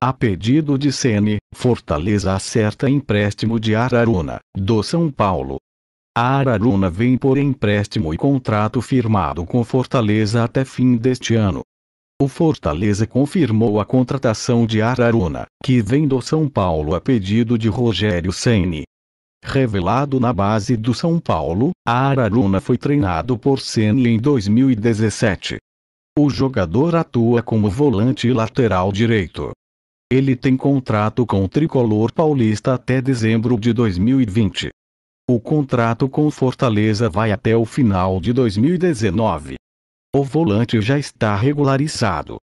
A pedido de Sene, Fortaleza acerta empréstimo de Araruna, do São Paulo. A Araruna vem por empréstimo e contrato firmado com Fortaleza até fim deste ano. O Fortaleza confirmou a contratação de Araruna, que vem do São Paulo a pedido de Rogério Ceni, revelado na base do São Paulo, Araruna foi treinado por Ceni em 2017. O jogador atua como volante lateral direito. Ele tem contrato com o tricolor paulista até dezembro de 2020. O contrato com Fortaleza vai até o final de 2019. O volante já está regularizado.